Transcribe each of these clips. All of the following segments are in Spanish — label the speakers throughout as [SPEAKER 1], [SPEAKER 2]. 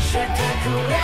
[SPEAKER 1] spectacular.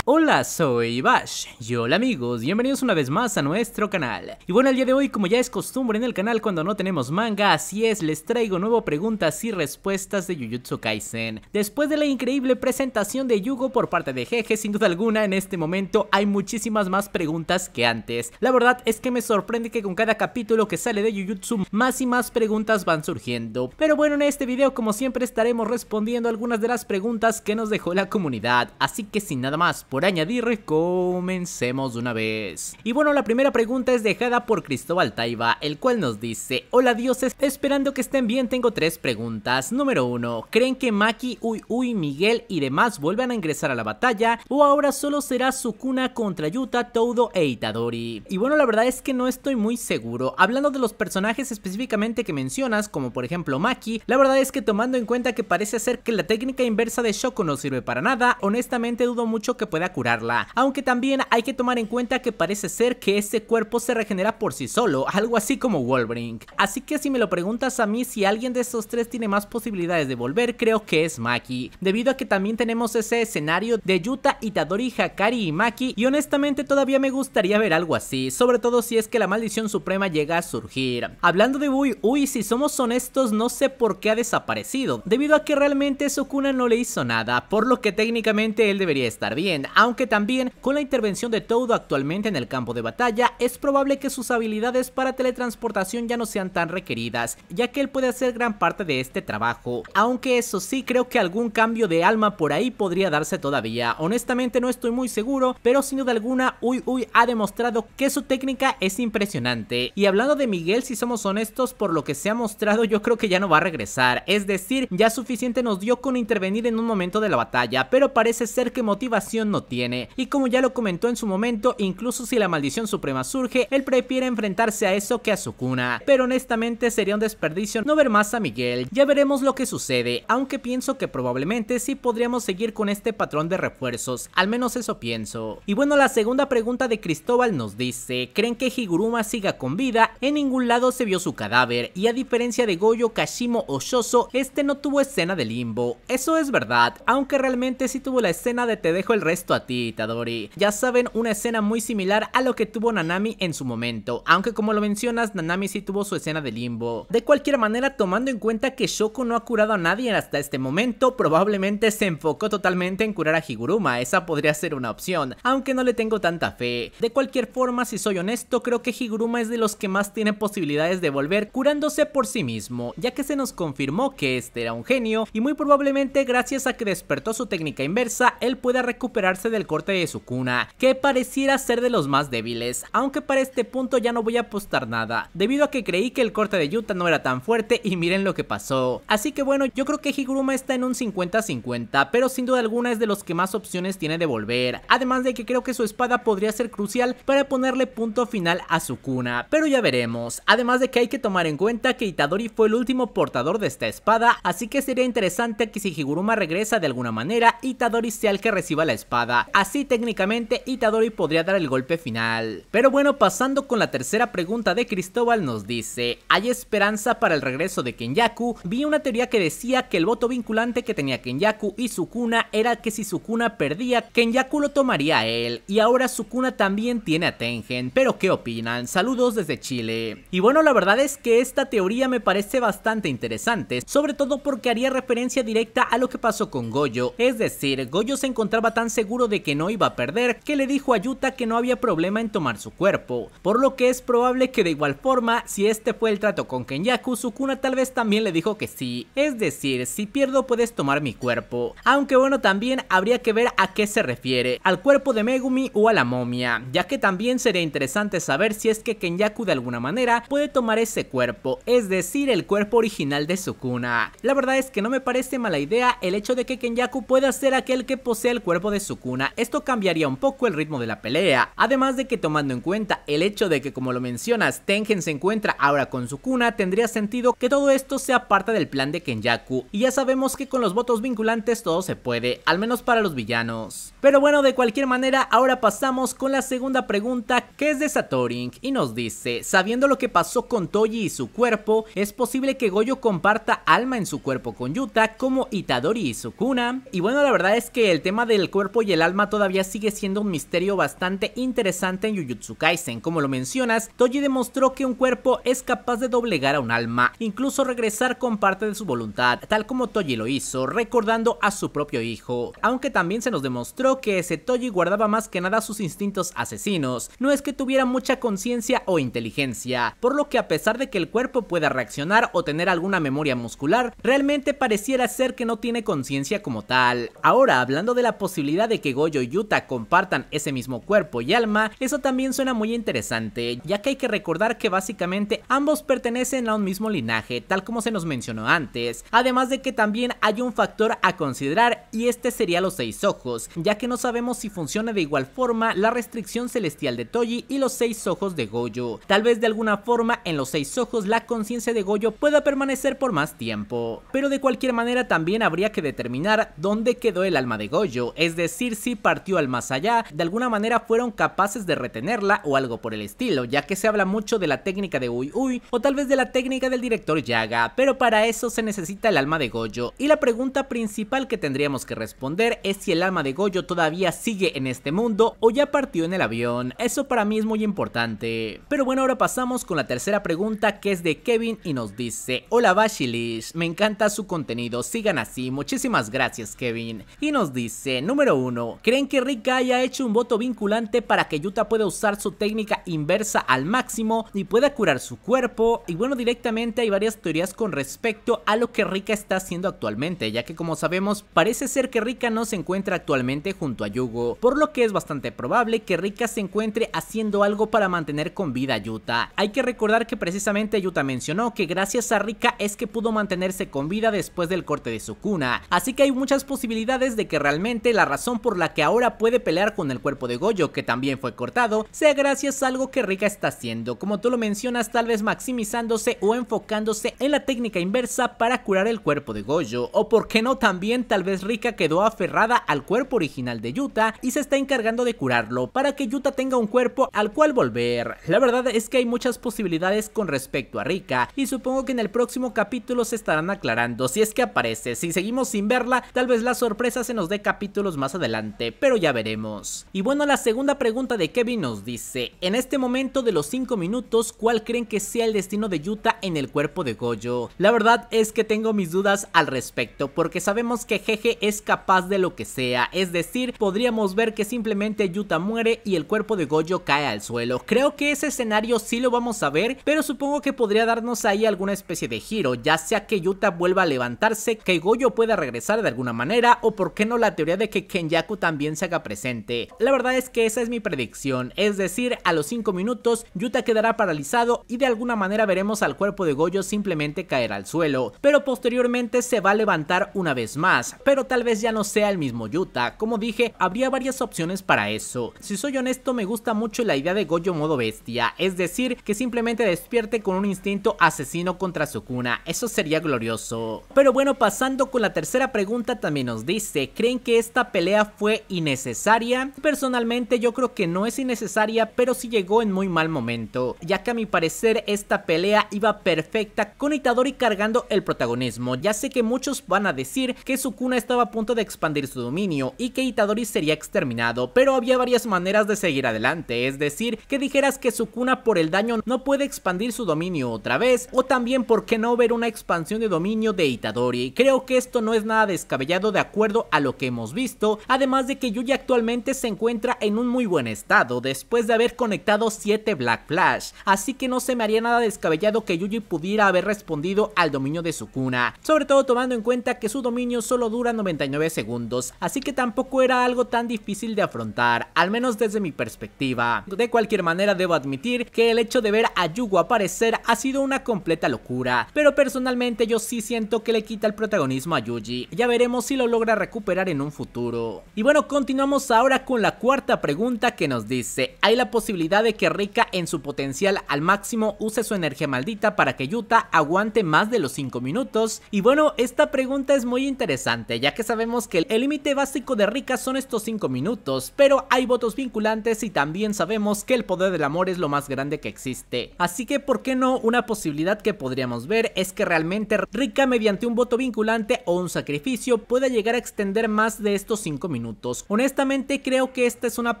[SPEAKER 1] Hola, soy Bash. Y hola amigos, bienvenidos una vez más a nuestro canal. Y bueno, el día de hoy, como ya es costumbre en el canal cuando no tenemos manga, así es, les traigo nuevo preguntas y respuestas de Jujutsu Kaisen. Después de la increíble presentación de Yugo por parte de Jeje, sin duda alguna, en este momento hay muchísimas más preguntas que antes. La verdad es que me sorprende que con cada capítulo que sale de Jujutsu, más y más preguntas van surgiendo. Pero bueno, en este video, como siempre, estaremos respondiendo algunas de las preguntas que nos dejó la comunidad. Así que sin nada más, por añadir, comencemos de una vez. Y bueno, la primera pregunta es dejada por Cristóbal Taiba, el cual nos dice, hola dioses, esperando que estén bien tengo tres preguntas. Número uno, ¿creen que Maki, Uy Uy, Miguel y demás vuelvan a ingresar a la batalla o ahora solo será Sukuna contra Yuta, Todo e Itadori? Y bueno, la verdad es que no estoy muy seguro. Hablando de los personajes específicamente que mencionas, como por ejemplo Maki, la verdad es que tomando en cuenta que parece ser que la técnica inversa de Shoko no sirve para nada, honestamente dudo mucho que pueda curarla, aunque también hay que tomar en cuenta que parece ser que ese cuerpo se regenera por sí solo, algo así como Wolverine. Así que si me lo preguntas a mí si alguien de esos tres tiene más posibilidades de volver, creo que es Maki, debido a que también tenemos ese escenario de Yuta, Itadori, Hakari y Maki, y honestamente todavía me gustaría ver algo así, sobre todo si es que la maldición suprema llega a surgir. Hablando de Ui, Uy, si somos honestos, no sé por qué ha desaparecido, debido a que realmente Sukuna no le hizo nada, por lo que técnicamente él debería estar bien, aunque también con la intervención de Todo actualmente en el campo de batalla, es probable que sus habilidades para teletransportación ya no sean tan requeridas, ya que él puede hacer gran parte de este trabajo. Aunque eso sí, creo que algún cambio de alma por ahí podría darse todavía. Honestamente no estoy muy seguro, pero sin duda alguna Uy Uy ha demostrado que su técnica es impresionante. Y hablando de Miguel, si somos honestos, por lo que se ha mostrado yo creo que ya no va a regresar. Es decir, ya suficiente nos dio con intervenir en un momento de la batalla, pero parece ser que motivación no tiene. Y como ya lo comentó en su momento, incluso si la maldición suprema surge, él prefiere enfrentarse a eso que a su cuna, Pero honestamente sería un desperdicio no ver más a Miguel. Ya veremos lo que sucede, aunque pienso que probablemente sí podríamos seguir con este patrón de refuerzos, al menos eso pienso. Y bueno, la segunda pregunta de Cristóbal nos dice, ¿creen que Higuruma siga con vida? En ningún lado se vio su cadáver, y a diferencia de Goyo, Kashimo o Shoso, este no tuvo escena de limbo. Eso es verdad, aunque realmente sí tuvo la escena de te dejo el resto a ti, Tadori, Ya saben, una escena muy similar a lo que tuvo Nanami en su momento, aunque como lo mencionas, Nanami sí tuvo su escena de limbo. De cualquier manera, tomando en cuenta que Shoko no ha curado a nadie hasta este momento, probablemente se enfocó totalmente en curar a Higuruma, esa podría ser una opción, aunque no le tengo tanta fe. De cualquier forma, si soy honesto, creo que Higuruma es de los que más tiene posibilidades de volver curándose por sí mismo, ya que se nos confirmó que este era un genio y muy probablemente gracias a que despertó su técnica inversa, él pueda recuperar del corte de Sukuna, que pareciera ser de los más débiles, aunque para este punto ya no voy a apostar nada, debido a que creí que el corte de Yuta no era tan fuerte y miren lo que pasó. Así que bueno, yo creo que Higuruma está en un 50-50, pero sin duda alguna es de los que más opciones tiene de volver, además de que creo que su espada podría ser crucial para ponerle punto final a Sukuna, pero ya veremos, además de que hay que tomar en cuenta que Itadori fue el último portador de esta espada, así que sería interesante que si Higuruma regresa de alguna manera, Itadori sea el que reciba la espada así técnicamente Itadori podría dar el golpe final. Pero bueno, pasando con la tercera pregunta de Cristóbal nos dice, ¿hay esperanza para el regreso de Kenyaku? Vi una teoría que decía que el voto vinculante que tenía Kenyaku y Sukuna era que si Sukuna perdía, Kenyaku lo tomaría a él, y ahora Sukuna también tiene a Tengen, pero ¿qué opinan? Saludos desde Chile. Y bueno, la verdad es que esta teoría me parece bastante interesante, sobre todo porque haría referencia directa a lo que pasó con Goyo, es decir, Goyo se encontraba tan seguro de que no iba a perder, que le dijo a Yuta que no había problema en tomar su cuerpo, por lo que es probable que de igual forma, si este fue el trato con Kenyaku, Sukuna tal vez también le dijo que sí, es decir, si pierdo puedes tomar mi cuerpo, aunque bueno también habría que ver a qué se refiere, al cuerpo de Megumi o a la momia, ya que también sería interesante saber si es que Kenyaku de alguna manera puede tomar ese cuerpo, es decir, el cuerpo original de Sukuna. La verdad es que no me parece mala idea el hecho de que Kenyaku pueda ser aquel que posee el cuerpo de Sukuna esto cambiaría un poco el ritmo de la pelea, además de que tomando en cuenta el hecho de que como lo mencionas, Tengen se encuentra ahora con Sukuna, tendría sentido que todo esto sea parte del plan de Kenjaku. y ya sabemos que con los votos vinculantes todo se puede, al menos para los villanos. Pero bueno, de cualquier manera, ahora pasamos con la segunda pregunta, que es de Satoring, y nos dice, sabiendo lo que pasó con Toji y su cuerpo, ¿es posible que Goyo comparta alma en su cuerpo con Yuta como Itadori y Sukuna? Y bueno, la verdad es que el tema del cuerpo y el el alma todavía sigue siendo un misterio bastante interesante en Jujutsu Kaisen. Como lo mencionas, Toji demostró que un cuerpo es capaz de doblegar a un alma, incluso regresar con parte de su voluntad, tal como Toji lo hizo, recordando a su propio hijo. Aunque también se nos demostró que ese Toji guardaba más que nada sus instintos asesinos, no es que tuviera mucha conciencia o inteligencia, por lo que a pesar de que el cuerpo pueda reaccionar o tener alguna memoria muscular, realmente pareciera ser que no tiene conciencia como tal. Ahora, hablando de la posibilidad de que Goyo y Yuta compartan ese mismo cuerpo y alma, eso también suena muy interesante, ya que hay que recordar que básicamente ambos pertenecen a un mismo linaje, tal como se nos mencionó antes, además de que también hay un factor a considerar y este sería los seis ojos, ya que no sabemos si funciona de igual forma la restricción celestial de Toji y los seis ojos de Goyo. Tal vez de alguna forma en los seis ojos la conciencia de Goyo pueda permanecer por más tiempo, pero de cualquier manera también habría que determinar dónde quedó el alma de Goyo, es decir si partió al más allá, de alguna manera fueron capaces de retenerla o algo por el estilo, ya que se habla mucho de la técnica de Uy Uy o tal vez de la técnica del director Yaga, pero para eso se necesita el alma de Goyo y la pregunta principal que tendríamos que responder es si el alma de Goyo todavía sigue en este mundo o ya partió en el avión, eso para mí es muy importante. Pero bueno, ahora pasamos con la tercera pregunta que es de Kevin y nos dice, hola Bashilish, me encanta su contenido, sigan así, muchísimas gracias Kevin. Y nos dice, número uno ¿creen que Rika haya hecho un voto vinculante para que Yuta pueda usar su técnica inversa al máximo y pueda curar su cuerpo? Y bueno, directamente hay varias teorías con respecto a lo que Rika está haciendo actualmente, ya que como sabemos parece ser que Rika no se encuentra actualmente junto a Yugo, por lo que es bastante probable que Rika se encuentre haciendo algo para mantener con vida a Yuta. Hay que recordar que precisamente Yuta mencionó que gracias a Rika es que pudo mantenerse con vida después del corte de su cuna, así que hay muchas posibilidades de que realmente la razón por la que ahora puede pelear con el cuerpo de Goyo, que también fue cortado, sea gracias a algo que Rika está haciendo, como tú lo mencionas, tal vez maximizándose o enfocándose en la técnica inversa para curar el cuerpo de Goyo, o por qué no también tal vez Rika quedó aferrada al cuerpo original de Yuta y se está encargando de curarlo para que Yuta tenga un cuerpo al cual volver. La verdad es que hay muchas posibilidades con respecto a Rika y supongo que en el próximo capítulo se estarán aclarando si es que aparece. Si seguimos sin verla, tal vez la sorpresa se nos dé capítulos más adelante, pero ya veremos. Y bueno, la segunda pregunta de Kevin nos dice, en este momento de los 5 minutos, ¿cuál creen que sea el destino de Yuta en el cuerpo de Goyo? La verdad es que tengo mis dudas al respecto porque sabemos que Jeje es capaz de lo que sea, es decir, podríamos ver que simplemente Yuta muere y el cuerpo de goyo cae al suelo. Creo que ese escenario sí lo vamos a ver, pero supongo que podría darnos ahí alguna especie de giro, ya sea que Yuta vuelva a levantarse, que Goyo pueda regresar de alguna manera, o por qué no la teoría de que Kenyaku también se haga presente. La verdad es que esa es mi predicción, es decir, a los 5 minutos Yuta quedará paralizado y de alguna manera veremos al cuerpo de goyo simplemente caer al suelo, pero posteriormente se va a levantar una vez más, pero tal tal vez ya no sea el mismo Yuta. Como dije, habría varias opciones para eso. Si soy honesto, me gusta mucho la idea de Goyo modo bestia, es decir, que simplemente despierte con un instinto asesino contra Sukuna. Eso sería glorioso. Pero bueno, pasando con la tercera pregunta, también nos dice, ¿creen que esta pelea fue innecesaria? Personalmente yo creo que no es innecesaria, pero sí llegó en muy mal momento, ya que a mi parecer esta pelea iba perfecta con Itadori cargando el protagonismo. Ya sé que muchos van a decir que Sukuna estaba punto de expandir su dominio y que Itadori sería exterminado, pero había varias maneras de seguir adelante, es decir, que dijeras que su cuna por el daño no puede expandir su dominio otra vez, o también por qué no ver una expansión de dominio de Itadori. Creo que esto no es nada descabellado de acuerdo a lo que hemos visto, además de que Yuji actualmente se encuentra en un muy buen estado después de haber conectado 7 Black Flash, así que no se me haría nada descabellado que Yuji pudiera haber respondido al dominio de su cuna, sobre todo tomando en cuenta que su dominio solo dura 90 segundos, así que tampoco era algo tan difícil de afrontar, al menos desde mi perspectiva. De cualquier manera debo admitir que el hecho de ver a Yugo aparecer ha sido una completa locura, pero personalmente yo sí siento que le quita el protagonismo a Yuji, ya veremos si lo logra recuperar en un futuro. Y bueno, continuamos ahora con la cuarta pregunta que nos dice, ¿hay la posibilidad de que Rika en su potencial al máximo use su energía maldita para que Yuta aguante más de los 5 minutos? Y bueno, esta pregunta es muy interesante ya que que sabemos que el límite básico de Rika son estos 5 minutos, pero hay votos vinculantes y también sabemos que el poder del amor es lo más grande que existe. Así que, ¿por qué no? Una posibilidad que podríamos ver es que realmente Rika mediante un voto vinculante o un sacrificio pueda llegar a extender más de estos 5 minutos. Honestamente creo que esta es una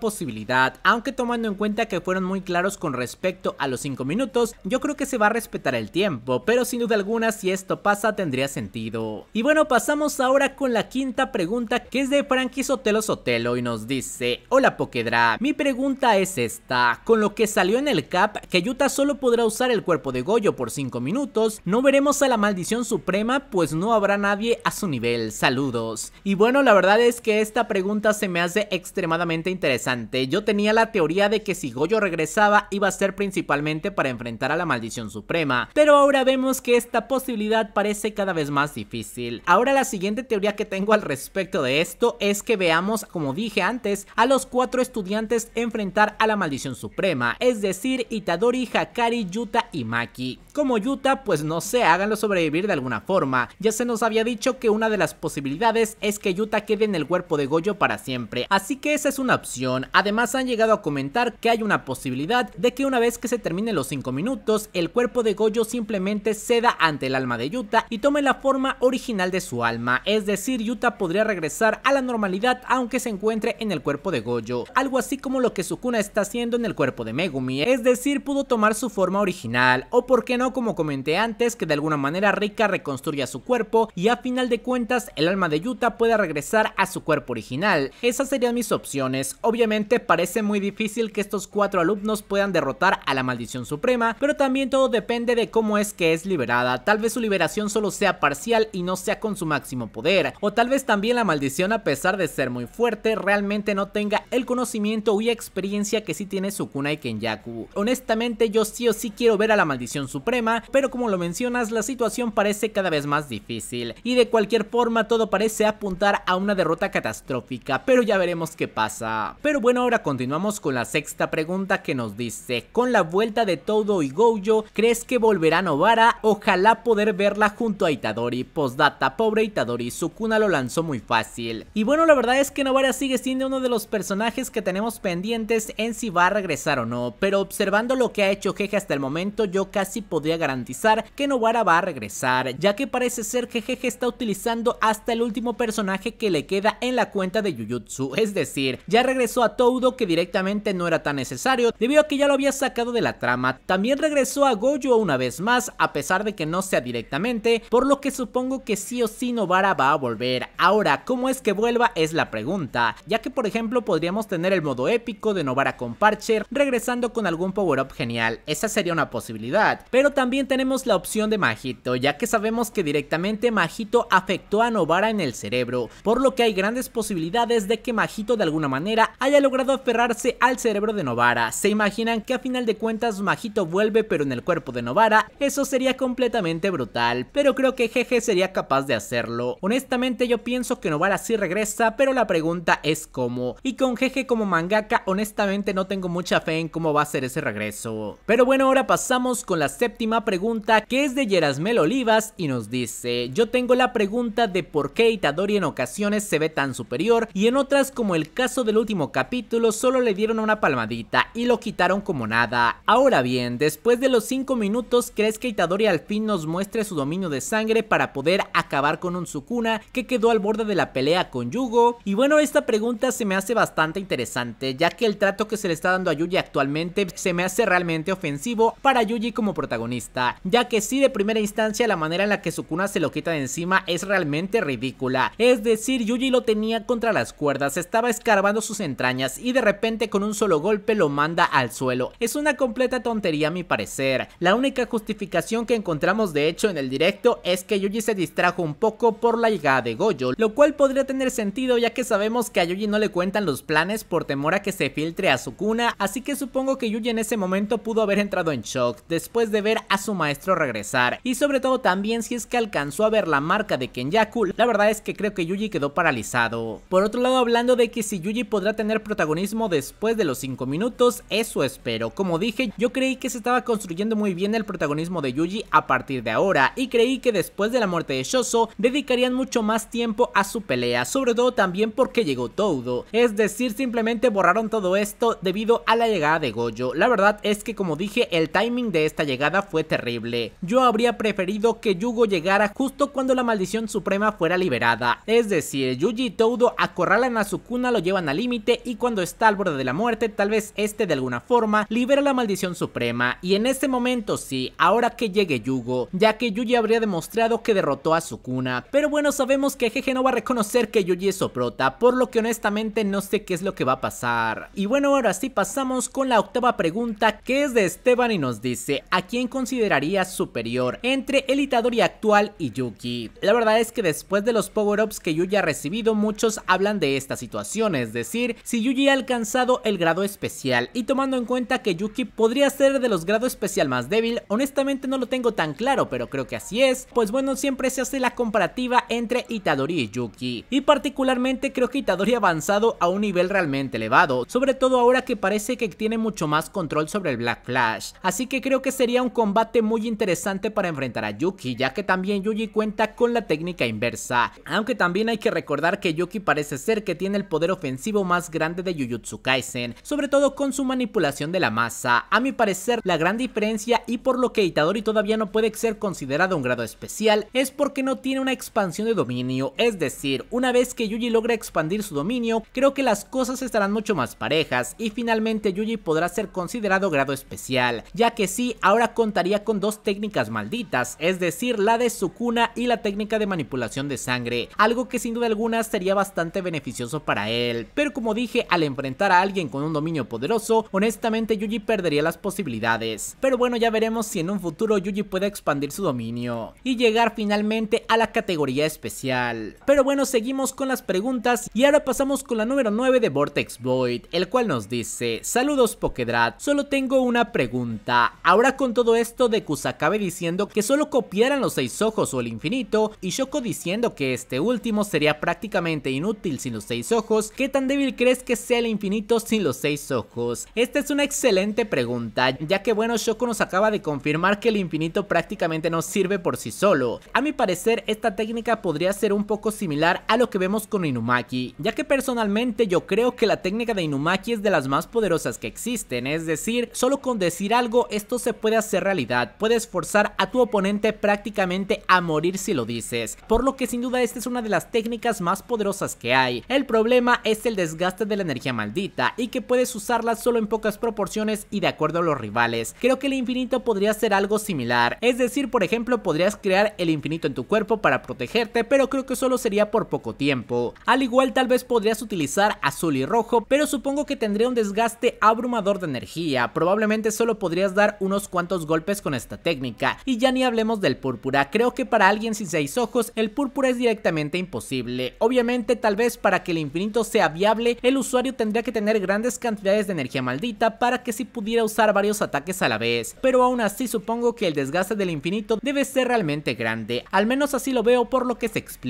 [SPEAKER 1] posibilidad, aunque tomando en cuenta que fueron muy claros con respecto a los 5 minutos, yo creo que se va a respetar el tiempo, pero sin duda alguna si esto pasa tendría sentido. Y bueno, pasamos ahora con la quinta pregunta que es de Frankie Sotelo Sotelo y nos dice, hola Pokedra, mi pregunta es esta, con lo que salió en el cap que Yuta solo podrá usar el cuerpo de Goyo por 5 minutos, no veremos a la maldición suprema pues no habrá nadie a su nivel, saludos. Y bueno la verdad es que esta pregunta se me hace extremadamente interesante, yo tenía la teoría de que si Goyo regresaba iba a ser principalmente para enfrentar a la maldición suprema, pero ahora vemos que esta posibilidad parece cada vez más difícil. Ahora la siguiente teoría que tengo al respecto de esto es que veamos, como dije antes, a los cuatro estudiantes enfrentar a la maldición suprema, es decir, Itadori, Hakari, Yuta y Maki. Como Yuta, pues no sé, háganlo sobrevivir de alguna forma. Ya se nos había dicho que una de las posibilidades es que Yuta quede en el cuerpo de Goyo para siempre, así que esa es una opción. Además han llegado a comentar que hay una posibilidad de que una vez que se terminen los 5 minutos, el cuerpo de Goyo simplemente ceda ante el alma de Yuta y tome la forma original de su alma, es decir, Yuta podría regresar a la normalidad aunque se encuentre en el cuerpo de Gojo, algo así como lo que Sukuna está haciendo en el cuerpo de Megumi, es decir, pudo tomar su forma original, o por qué no como comenté antes que de alguna manera Rika reconstruya su cuerpo y a final de cuentas el alma de Yuta pueda regresar a su cuerpo original, esas serían mis opciones, obviamente parece muy difícil que estos cuatro alumnos puedan derrotar a la maldición suprema, pero también todo depende de cómo es que es liberada, tal vez su liberación solo sea parcial y no sea con su máximo poder, o tal vez también la maldición a pesar de ser muy fuerte realmente no tenga el conocimiento y experiencia que sí tiene Sukuna y Kenyaku. Honestamente yo sí o sí quiero ver a la maldición suprema, pero como lo mencionas la situación parece cada vez más difícil y de cualquier forma todo parece apuntar a una derrota catastrófica, pero ya veremos qué pasa. Pero bueno ahora continuamos con la sexta pregunta que nos dice, con la vuelta de Todo y Gojo, ¿crees que volverá Novara? Ojalá poder verla junto a Itadori. Postdata, pobre Itadori, Sukuna lo lanzó muy fácil. Y bueno, la verdad es que Novara sigue siendo uno de los personajes que tenemos pendientes en si va a regresar o no, pero observando lo que ha hecho Jeje hasta el momento, yo casi podría garantizar que Novara va a regresar, ya que parece ser que Jeje está utilizando hasta el último personaje que le queda en la cuenta de Jujutsu, es decir, ya regresó a Todo, que directamente no era tan necesario debido a que ya lo había sacado de la trama, también regresó a Gojo una vez más a pesar de que no sea directamente, por lo que supongo que sí o sí Novara va a volver Ahora, ¿cómo es que vuelva? Es la pregunta, ya que por ejemplo podríamos tener el modo épico de Novara con Parcher regresando con algún power-up genial, esa sería una posibilidad, pero también tenemos la opción de Majito, ya que sabemos que directamente Majito afectó a Novara en el cerebro, por lo que hay grandes posibilidades de que Majito de alguna manera haya logrado aferrarse al cerebro de Novara, se imaginan que a final de cuentas Majito vuelve pero en el cuerpo de Novara, eso sería completamente brutal, pero creo que Jeje sería capaz de hacerlo, honestamente yo pienso que Nobara sí regresa, pero la pregunta es cómo. Y con Jeje como mangaka, honestamente no tengo mucha fe en cómo va a ser ese regreso. Pero bueno, ahora pasamos con la séptima pregunta, que es de Yerasmel Olivas y nos dice, yo tengo la pregunta de por qué Itadori en ocasiones se ve tan superior y en otras como el caso del último capítulo solo le dieron una palmadita y lo quitaron como nada. Ahora bien, después de los 5 minutos, ¿crees que Itadori al fin nos muestre su dominio de sangre para poder acabar con un Sukuna que quedó al borde de la pelea con Yugo? Y bueno, esta pregunta se me hace bastante interesante, ya que el trato que se le está dando a Yuji actualmente se me hace realmente ofensivo para Yuji como protagonista, ya que si de primera instancia la manera en la que Sukuna se lo quita de encima es realmente ridícula, es decir, Yuji lo tenía contra las cuerdas, estaba escarbando sus entrañas y de repente con un solo golpe lo manda al suelo, es una completa tontería a mi parecer, la única justificación que encontramos de hecho en el directo es que Yuji se distrajo un poco por la llegada de Goyo, lo cual podría tener sentido ya que sabemos que a Yuji no le cuentan los planes por temor a que se filtre a su cuna, así que supongo que Yuji en ese momento pudo haber entrado en shock después de ver a su maestro regresar, y sobre todo también si es que alcanzó a ver la marca de Kenyaku, la verdad es que creo que Yuji quedó paralizado. Por otro lado, hablando de que si Yuji podrá tener protagonismo después de los 5 minutos, eso espero. Como dije, yo creí que se estaba construyendo muy bien el protagonismo de Yuji a partir de ahora, y creí que después de la muerte de Shoso, dedicarían mucho más tiempo a su pelea, sobre todo también porque llegó Todo, es decir, simplemente borraron todo esto debido a la llegada de Goyo. La verdad es que como dije, el timing de esta llegada fue terrible. Yo habría preferido que Yugo llegara justo cuando la maldición suprema fuera liberada, es decir, Yuji y Todo acorralan a su cuna, lo llevan al límite y cuando está al borde de la muerte, tal vez este de alguna forma libera la maldición suprema y en ese momento sí, ahora que llegue Yugo, ya que Yuji habría demostrado que derrotó a Sukuna, pero bueno sabemos que GG no va a reconocer que Yuji es Soprota, por lo que honestamente no sé qué es lo que va a pasar. Y bueno, ahora sí pasamos con la octava pregunta que es de Esteban y nos dice, ¿a quién consideraría superior entre el Itadori actual y Yuki? La verdad es que después de los power-ups que Yuji ha recibido, muchos hablan de esta situación, es decir, si Yuji ha alcanzado el grado especial y tomando en cuenta que Yuki podría ser de los grados especial más débil, honestamente no lo tengo tan claro, pero creo que así es, pues bueno, siempre se hace la comparativa entre Itadori Itadori y Yuki. Y particularmente creo que Itadori ha avanzado a un nivel realmente elevado, sobre todo ahora que parece que tiene mucho más control sobre el Black Flash. Así que creo que sería un combate muy interesante para enfrentar a Yuki, ya que también Yuji cuenta con la técnica inversa. Aunque también hay que recordar que Yuki parece ser que tiene el poder ofensivo más grande de Jujutsu Kaisen, sobre todo con su manipulación de la masa. A mi parecer, la gran diferencia y por lo que Itadori todavía no puede ser considerado un grado especial es porque no tiene una expansión de dominio es decir, una vez que Yuji logra expandir su dominio, creo que las cosas estarán mucho más parejas y finalmente Yuji podrá ser considerado grado especial, ya que sí, ahora contaría con dos técnicas malditas, es decir, la de Sukuna y la técnica de manipulación de sangre, algo que sin duda alguna sería bastante beneficioso para él, pero como dije, al enfrentar a alguien con un dominio poderoso, honestamente Yuji perdería las posibilidades, pero bueno ya veremos si en un futuro Yuji puede expandir su dominio y llegar finalmente a la categoría especial. Pero bueno, seguimos con las preguntas y ahora pasamos con la número 9 de Vortex Void, el cual nos dice, saludos Pokedrat, solo tengo una pregunta. Ahora con todo esto de Kusakabe diciendo que solo copiaran los seis ojos o el infinito y Shoko diciendo que este último sería prácticamente inútil sin los seis ojos, ¿qué tan débil crees que sea el infinito sin los seis ojos? Esta es una excelente pregunta, ya que bueno, Shoko nos acaba de confirmar que el infinito prácticamente no sirve por sí solo. A mi parecer, esta técnica podría ser un poco similar a lo que vemos con Inumaki, ya que personalmente yo creo que la técnica de Inumaki es de las más poderosas que existen, es decir, solo con decir algo esto se puede hacer realidad, puedes forzar a tu oponente prácticamente a morir si lo dices, por lo que sin duda esta es una de las técnicas más poderosas que hay. El problema es el desgaste de la energía maldita y que puedes usarla solo en pocas proporciones y de acuerdo a los rivales. Creo que el infinito podría ser algo similar, es decir, por ejemplo, podrías crear el infinito en tu cuerpo para protegerte, pero creo que solo sería por poco tiempo. Al igual tal vez podrías utilizar azul y rojo, pero supongo que tendría un desgaste abrumador de energía, probablemente solo podrías dar unos cuantos golpes con esta técnica, y ya ni hablemos del púrpura, creo que para alguien sin seis ojos el púrpura es directamente imposible, obviamente tal vez para que el infinito sea viable el usuario tendría que tener grandes cantidades de energía maldita para que si pudiera usar varios ataques a la vez, pero aún así supongo que el desgaste del infinito debe ser realmente grande, al menos así lo veo por lo que se explica.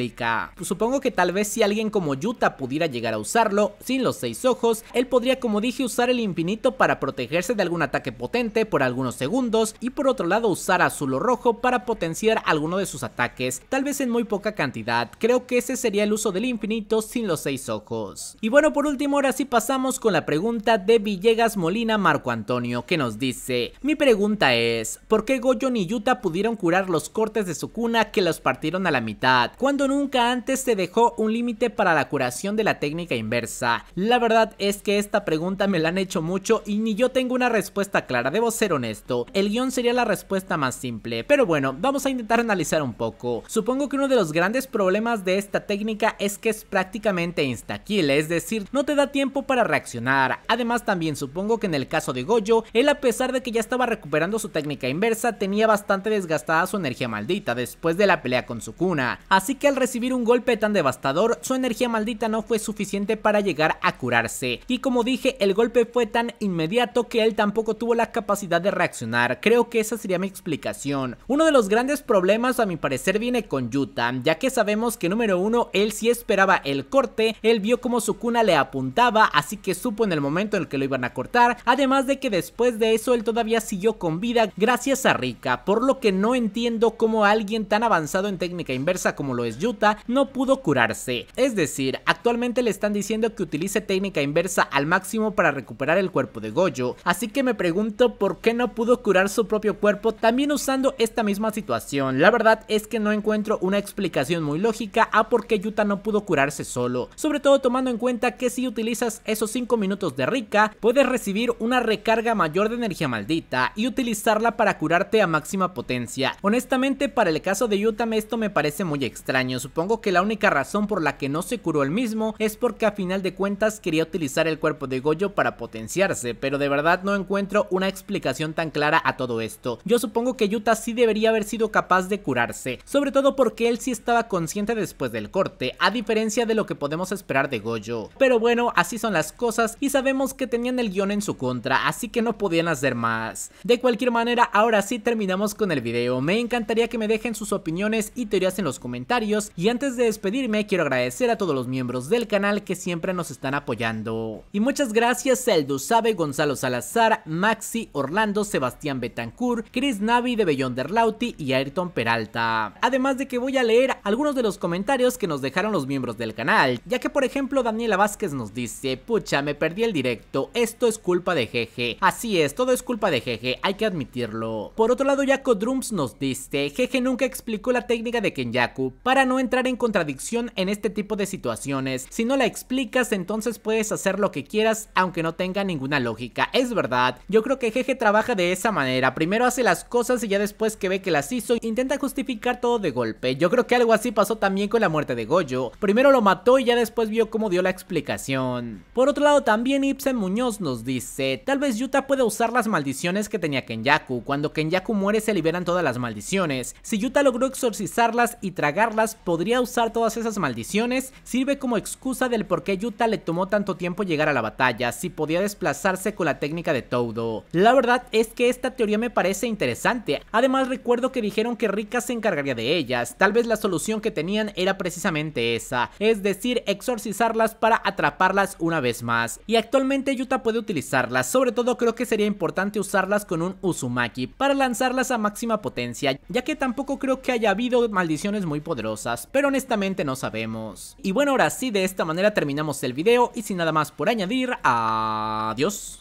[SPEAKER 1] Supongo que tal vez si alguien como Yuta pudiera llegar a usarlo, sin los seis ojos, él podría como dije usar el infinito para protegerse de algún ataque potente por algunos segundos y por otro lado usar azul o rojo para potenciar alguno de sus ataques, tal vez en muy poca cantidad, creo que ese sería el uso del infinito sin los seis ojos. Y bueno por último ahora sí pasamos con la pregunta de Villegas Molina Marco Antonio que nos dice, mi pregunta es, ¿por qué Gojo y Yuta pudieron curar los cortes de su cuna que los partieron a la mitad? Cuando nunca antes se dejó un límite para la curación de la técnica inversa? La verdad es que esta pregunta me la han hecho mucho y ni yo tengo una respuesta clara, debo ser honesto. El guión sería la respuesta más simple, pero bueno, vamos a intentar analizar un poco. Supongo que uno de los grandes problemas de esta técnica es que es prácticamente insta es decir, no te da tiempo para reaccionar. Además también supongo que en el caso de Goyo, él a pesar de que ya estaba recuperando su técnica inversa, tenía bastante desgastada su energía maldita después de la pelea con su cuna, Así que al recibir un golpe tan devastador, su energía maldita no fue suficiente para llegar a curarse. Y como dije, el golpe fue tan inmediato que él tampoco tuvo la capacidad de reaccionar. Creo que esa sería mi explicación. Uno de los grandes problemas a mi parecer viene con Yuta, ya que sabemos que número uno, él sí esperaba el corte, él vio como su cuna le apuntaba, así que supo en el momento en el que lo iban a cortar, además de que después de eso él todavía siguió con vida gracias a Rika, por lo que no entiendo cómo alguien tan avanzado en técnica inversa como lo es yo Yuta no pudo curarse. Es decir, actualmente le están diciendo que utilice técnica inversa al máximo para recuperar el cuerpo de Goyo, así que me pregunto por qué no pudo curar su propio cuerpo también usando esta misma situación. La verdad es que no encuentro una explicación muy lógica a por qué Yuta no pudo curarse solo, sobre todo tomando en cuenta que si utilizas esos 5 minutos de Rika, puedes recibir una recarga mayor de energía maldita y utilizarla para curarte a máxima potencia. Honestamente para el caso de Yuta esto me parece muy extraño, Supongo que la única razón por la que no se curó el mismo es porque a final de cuentas quería utilizar el cuerpo de Goyo para potenciarse, pero de verdad no encuentro una explicación tan clara a todo esto. Yo supongo que Yuta sí debería haber sido capaz de curarse, sobre todo porque él sí estaba consciente después del corte, a diferencia de lo que podemos esperar de Goyo. Pero bueno, así son las cosas y sabemos que tenían el guión en su contra, así que no podían hacer más. De cualquier manera, ahora sí terminamos con el video. Me encantaría que me dejen sus opiniones y teorías en los comentarios y antes de despedirme quiero agradecer a todos los miembros del canal que siempre nos están apoyando. Y muchas gracias a Sabe, Gonzalo Salazar, Maxi, Orlando, Sebastián Betancourt, Chris Navi de Bellón Derlauti y Ayrton Peralta. Además de que voy a leer algunos de los comentarios que nos dejaron los miembros del canal, ya que por ejemplo Daniela Vázquez nos dice, pucha me perdí el directo, esto es culpa de Jeje. Así es, todo es culpa de Jeje, hay que admitirlo. Por otro lado Jaco Drums nos dice, Jeje nunca explicó la técnica de Kenyaku para no entrar en contradicción en este tipo de situaciones. Si no la explicas, entonces puedes hacer lo que quieras, aunque no tenga ninguna lógica. Es verdad. Yo creo que Jeje trabaja de esa manera. Primero hace las cosas y ya después que ve que las hizo, intenta justificar todo de golpe. Yo creo que algo así pasó también con la muerte de Goyo. Primero lo mató y ya después vio cómo dio la explicación. Por otro lado, también Ibsen Muñoz nos dice, tal vez Yuta pueda usar las maldiciones que tenía Kenyaku. Cuando Kenyaku muere se liberan todas las maldiciones. Si Yuta logró exorcizarlas y tragarlas, podría usar todas esas maldiciones, sirve como excusa del por qué Yuta le tomó tanto tiempo llegar a la batalla, si podía desplazarse con la técnica de Todo. La verdad es que esta teoría me parece interesante, además recuerdo que dijeron que Rika se encargaría de ellas, tal vez la solución que tenían era precisamente esa, es decir, exorcizarlas para atraparlas una vez más. Y actualmente Yuta puede utilizarlas, sobre todo creo que sería importante usarlas con un Uzumaki, para lanzarlas a máxima potencia, ya que tampoco creo que haya habido maldiciones muy poderosas pero honestamente no sabemos. Y bueno, ahora sí, de esta manera terminamos el video y sin nada más por añadir, adiós.